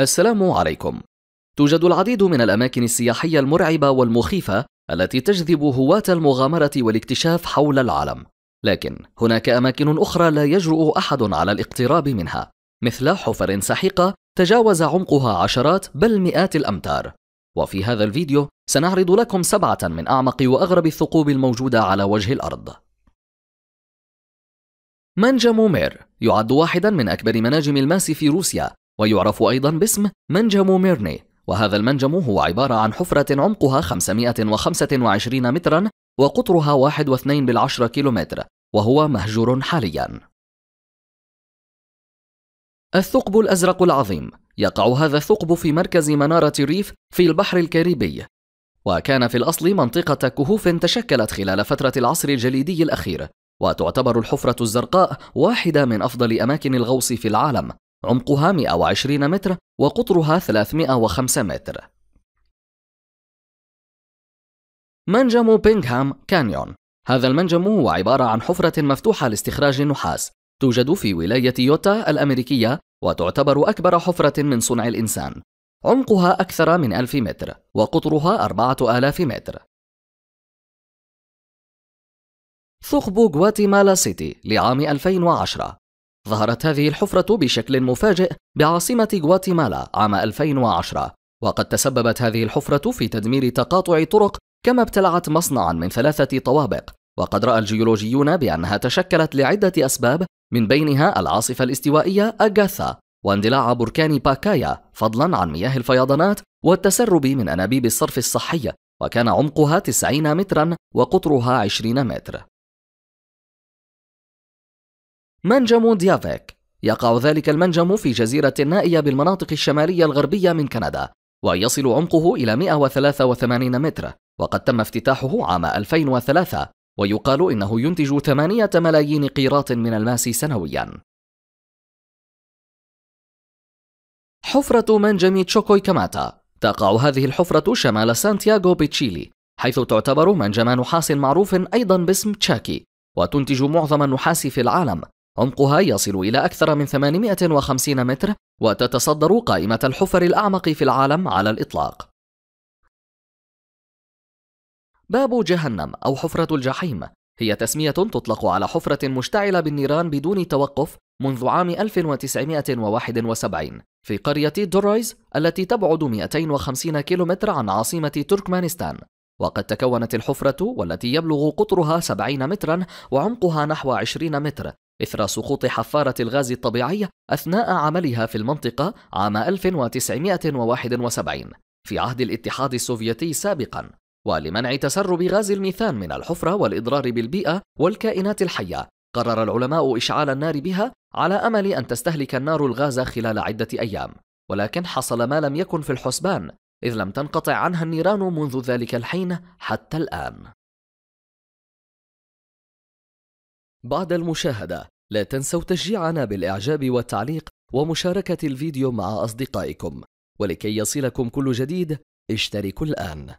السلام عليكم. توجد العديد من الأماكن السياحية المرعبة والمخيفة التي تجذب هواة المغامرة والاكتشاف حول العالم، لكن هناك أماكن أخرى لا يجرؤ أحد على الاقتراب منها، مثل حفر سحيقة تجاوز عمقها عشرات بل مئات الأمتار. وفي هذا الفيديو سنعرض لكم سبعة من أعمق وأغرب الثقوب الموجودة على وجه الأرض. منجم مير يعد واحدا من أكبر مناجم الماس في روسيا ويعرف أيضا باسم منجم ميرني وهذا المنجم هو عبارة عن حفرة عمقها 525 مترا وقطرها 1.2 بالعشرة كيلومتر وهو مهجور حاليا الثقب الأزرق العظيم يقع هذا الثقب في مركز منارة ريف في البحر الكاريبي وكان في الأصل منطقة كهوف تشكلت خلال فترة العصر الجليدي الأخير وتعتبر الحفرة الزرقاء واحدة من أفضل أماكن الغوص في العالم عمقها 120 متر وقطرها 305 متر منجم بينغهام كانيون هذا المنجم هو عبارة عن حفرة مفتوحة لاستخراج النحاس توجد في ولاية يوتا الأمريكية وتعتبر أكبر حفرة من صنع الإنسان عمقها أكثر من ألف متر وقطرها أربعة آلاف متر ثقب غواتيمالا سيتي لعام 2010 ظهرت هذه الحفرة بشكل مفاجئ بعاصمة غواتيمالا عام 2010 وقد تسببت هذه الحفرة في تدمير تقاطع طرق كما ابتلعت مصنعا من ثلاثة طوابق وقد رأى الجيولوجيون بأنها تشكلت لعدة أسباب من بينها العاصفة الاستوائية أغاثا واندلاع بركان باكايا فضلا عن مياه الفيضانات والتسرب من أنابيب الصرف الصحي وكان عمقها 90 مترا وقطرها 20 متر منجم ديافيك يقع ذلك المنجم في جزيرة نائية بالمناطق الشمالية الغربية من كندا ويصل عمقه إلى 183 متر وقد تم افتتاحه عام 2003 ويقال إنه ينتج 8 ملايين قيراط من الماس سنويا حفرة منجم تشوكوي كاماتا تقع هذه الحفرة شمال سانتياغو بتشيلي حيث تعتبر منجم نحاس معروف أيضا باسم تشاكي وتنتج معظم النحاس في العالم عمقها يصل إلى أكثر من 850 متر وتتصدر قائمة الحفر الأعمق في العالم على الإطلاق. باب جهنم أو حفرة الجحيم هي تسمية تطلق على حفرة مشتعلة بالنيران بدون توقف منذ عام 1971 في قرية دورويز التي تبعد 250 كيلومتر عن عاصمة تركمانستان وقد تكونت الحفرة والتي يبلغ قطرها 70 مترا وعمقها نحو 20 متر إثر سقوط حفارة الغاز الطبيعي أثناء عملها في المنطقة عام 1971 في عهد الاتحاد السوفيتي سابقاً، ولمنع تسرب غاز الميثان من الحفرة والإضرار بالبيئة والكائنات الحية، قرر العلماء إشعال النار بها على أمل أن تستهلك النار الغاز خلال عدة أيام، ولكن حصل ما لم يكن في الحسبان، إذ لم تنقطع عنها النيران منذ ذلك الحين حتى الآن. بعد المشاهدة لا تنسوا تشجيعنا بالإعجاب والتعليق ومشاركة الفيديو مع أصدقائكم ولكي يصلكم كل جديد اشتركوا الآن